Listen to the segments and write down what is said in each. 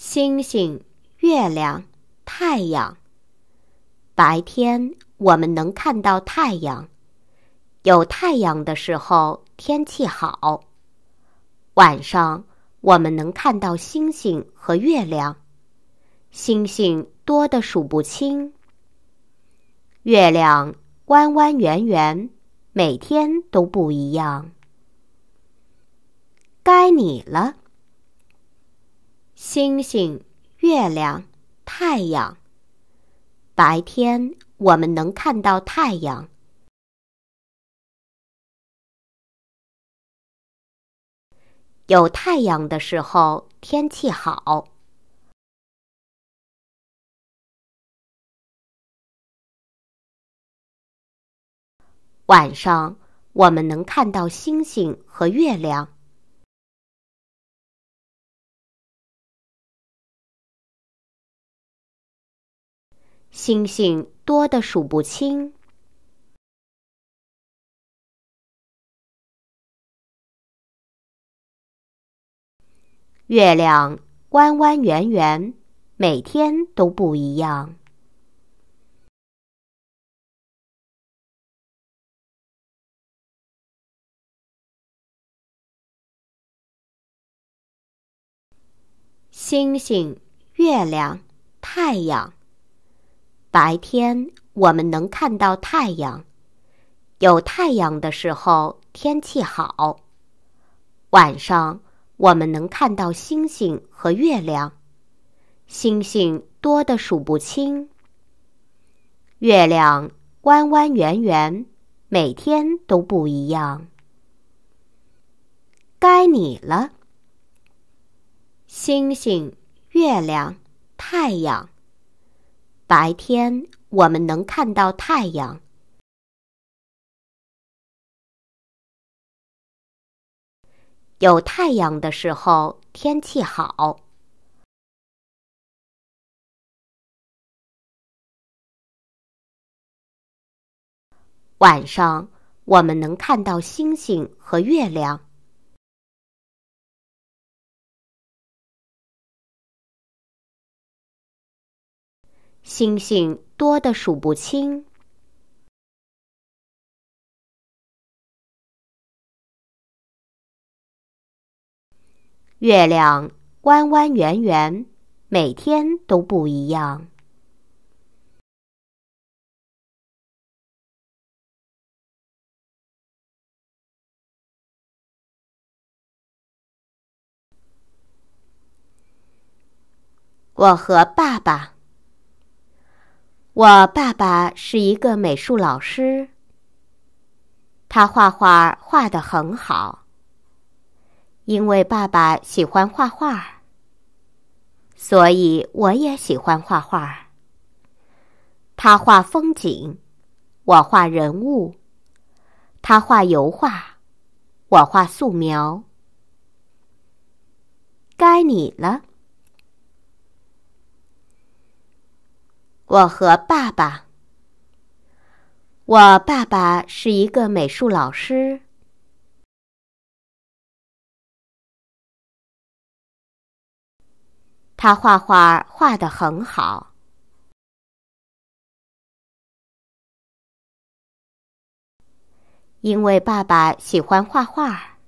星星、月亮、太阳。白天我们能看到太阳，有太阳的时候天气好。晚上我们能看到星星和月亮，星星多的数不清。月亮弯弯圆圆，每天都不一样。该你了。星星、月亮、太阳。白天我们能看到太阳，有太阳的时候天气好。晚上我们能看到星星和月亮。星星多的数不清，月亮弯弯圆圆，每天都不一样。星星、月亮、太阳。白天我们能看到太阳，有太阳的时候天气好。晚上我们能看到星星和月亮，星星多的数不清。月亮弯弯圆圆，每天都不一样。该你了，星星、月亮、太阳。白天我们能看到太阳，有太阳的时候天气好。晚上我们能看到星星和月亮。星星多的数不清，月亮弯弯圆圆，每天都不一样。我和爸爸。我爸爸是一个美术老师，他画画画的很好。因为爸爸喜欢画画，所以我也喜欢画画。他画风景，我画人物；他画油画，我画素描。该你了。我和爸爸。我爸爸是一个美术老师，他画画画得很好。因为爸爸喜欢画画，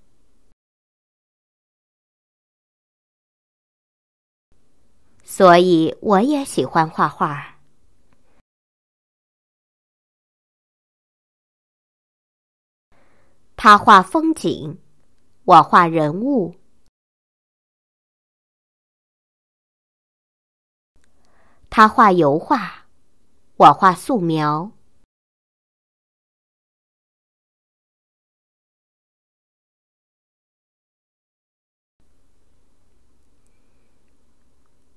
所以我也喜欢画画。他画风景，我画人物；他画油画，我画素描。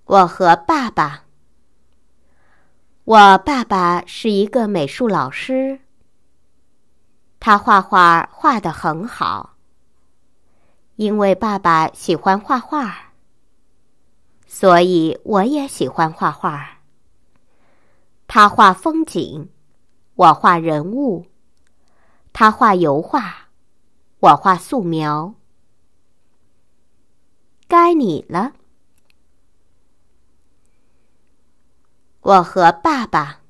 我和爸爸，我爸爸是一个美术老师。他画画画的很好，因为爸爸喜欢画画，所以我也喜欢画画。他画风景，我画人物；他画油画，我画素描。该你了，我和爸爸。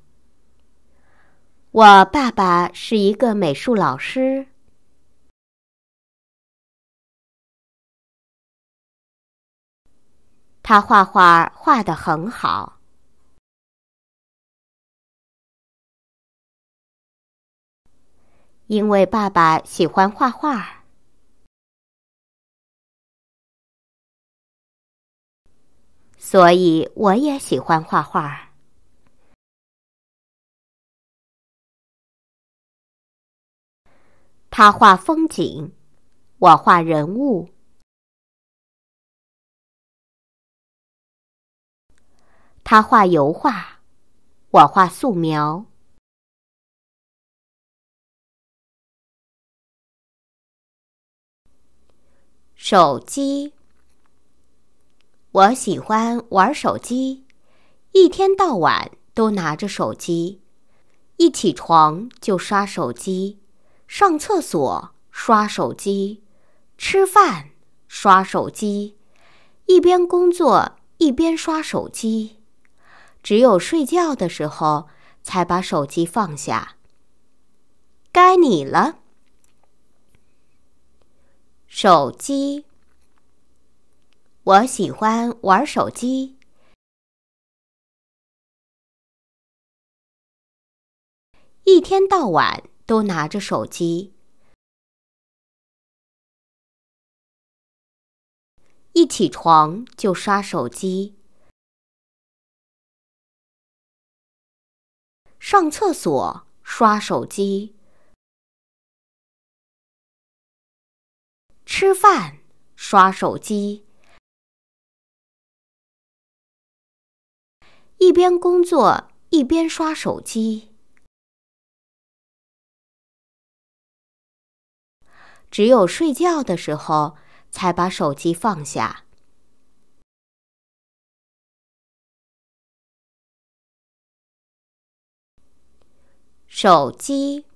我爸爸是一个美术老师，他画画画得很好。因为爸爸喜欢画画，所以我也喜欢画画。他画风景，我画人物；他画油画，我画素描。手机，我喜欢玩手机，一天到晚都拿着手机，一起床就刷手机。上厕所刷手机，吃饭刷手机，一边工作一边刷手机，只有睡觉的时候才把手机放下。该你了，手机。我喜欢玩手机，一天到晚。都拿着手机，一起床就刷手机，上厕所刷手机，吃饭刷手机，一边工作一边刷手机。只有睡觉的时候才把手机放下。手机，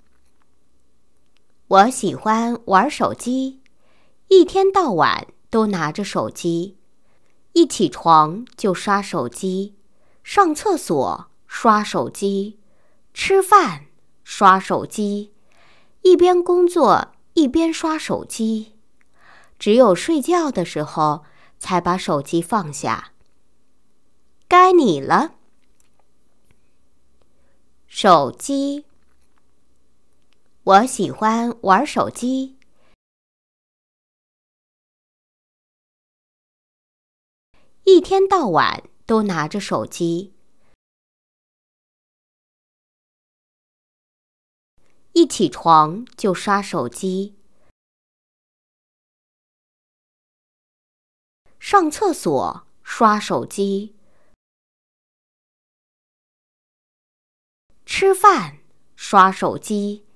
我喜欢玩手机，一天到晚都拿着手机，一起床就刷手机，上厕所刷手机，吃饭刷手机，一边工作。一边刷手机，只有睡觉的时候才把手机放下。该你了，手机。我喜欢玩手机，一天到晚都拿着手机。一起床就刷手机，上厕所刷手机，吃饭刷手机，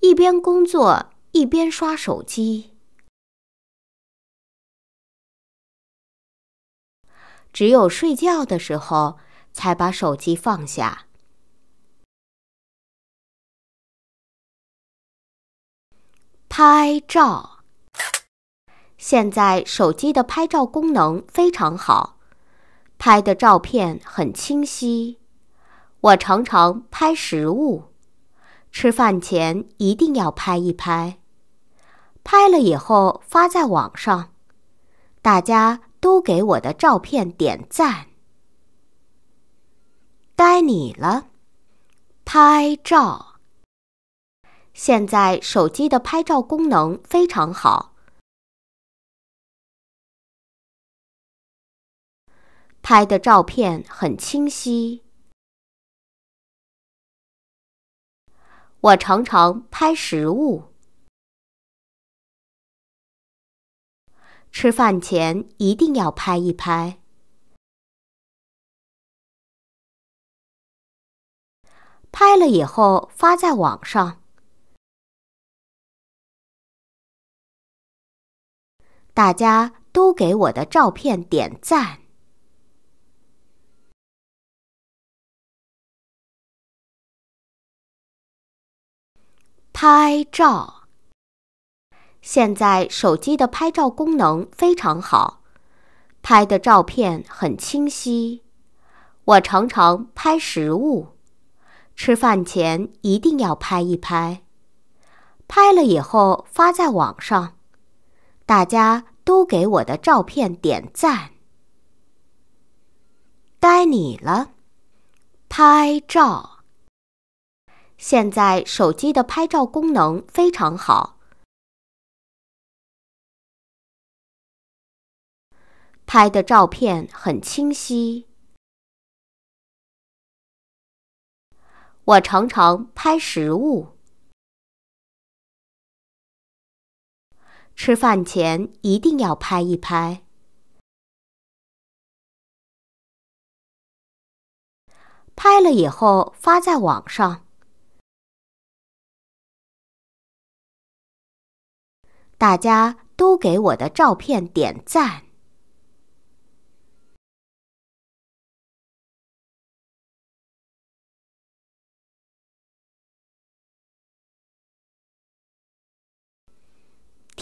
一边工作一边刷手机，只有睡觉的时候。才把手机放下，拍照。现在手机的拍照功能非常好，拍的照片很清晰。我常常拍食物，吃饭前一定要拍一拍。拍了以后发在网上，大家都给我的照片点赞。该你了，拍照。现在手机的拍照功能非常好，拍的照片很清晰。我常常拍食物，吃饭前一定要拍一拍。拍了以后发在网上，大家都给我的照片点赞。拍照，现在手机的拍照功能非常好，拍的照片很清晰。我常常拍实物。吃饭前一定要拍一拍，拍了以后发在网上，大家都给我的照片点赞。该你了，拍照。现在手机的拍照功能非常好，拍的照片很清晰。我常常拍食物，吃饭前一定要拍一拍，拍了以后发在网上，大家都给我的照片点赞。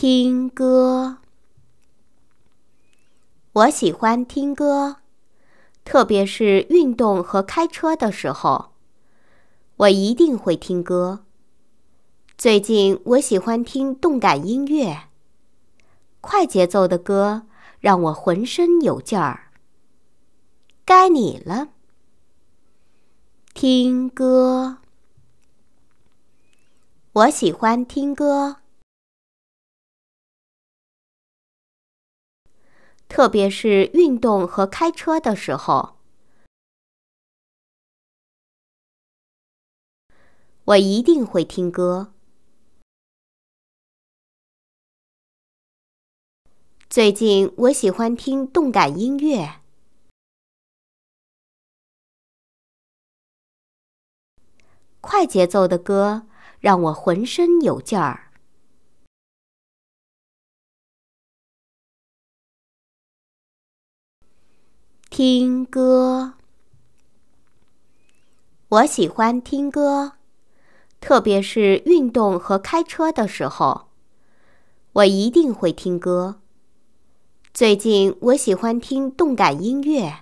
听歌，我喜欢听歌，特别是运动和开车的时候，我一定会听歌。最近我喜欢听动感音乐，快节奏的歌让我浑身有劲儿。该你了，听歌，我喜欢听歌。特别是运动和开车的时候，我一定会听歌。最近我喜欢听动感音乐，快节奏的歌让我浑身有劲儿。听歌，我喜欢听歌，特别是运动和开车的时候，我一定会听歌。最近我喜欢听动感音乐，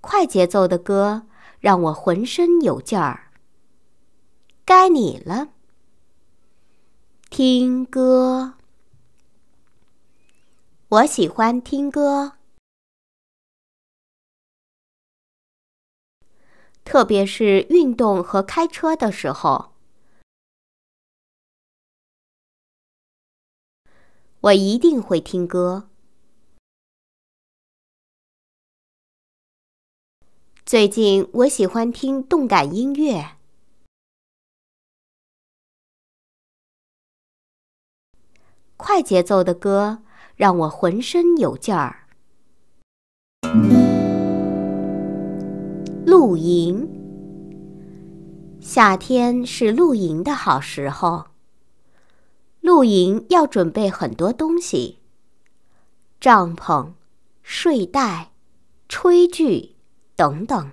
快节奏的歌让我浑身有劲儿。该你了，听歌，我喜欢听歌。特别是运动和开车的时候，我一定会听歌。最近我喜欢听动感音乐，快节奏的歌让我浑身有劲儿。露营，夏天是露营的好时候。露营要准备很多东西，帐篷、睡袋、炊具等等。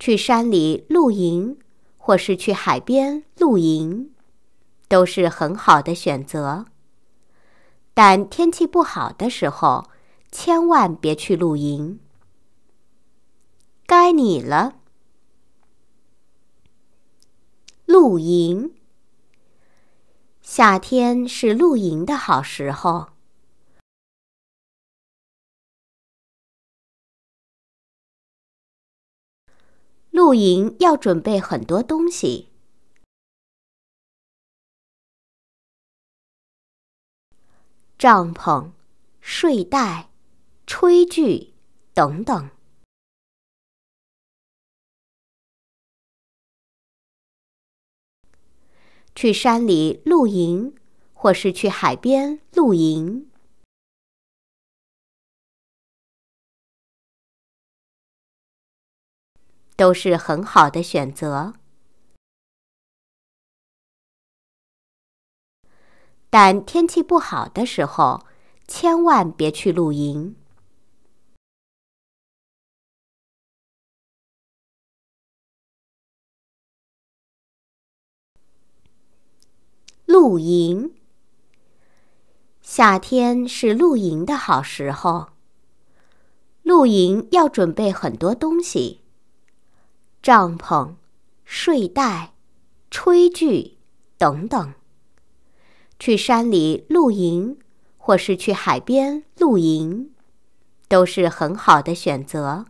去山里露营，或是去海边露营，都是很好的选择。但天气不好的时候，千万别去露营。该你了。露营，夏天是露营的好时候。露营要准备很多东西，帐篷、睡袋、炊具等等。去山里露营，或是去海边露营，都是很好的选择。但天气不好的时候，千万别去露营。露营，夏天是露营的好时候。露营要准备很多东西，帐篷、睡袋、炊具等等。去山里露营，或是去海边露营，都是很好的选择。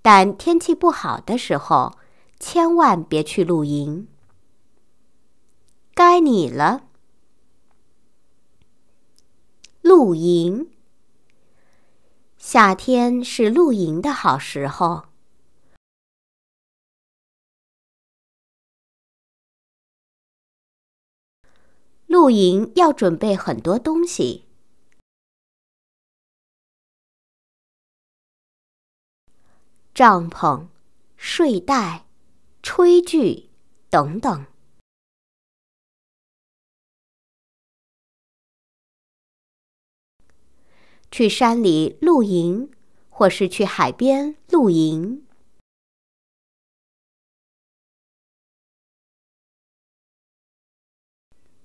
但天气不好的时候，千万别去露营。该你了。露营，夏天是露营的好时候。露营要准备很多东西，帐篷、睡袋、炊具等等。去山里露营，或是去海边露营，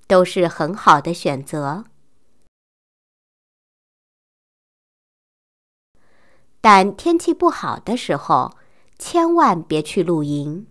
都是很好的选择。但天气不好的时候，千万别去露营。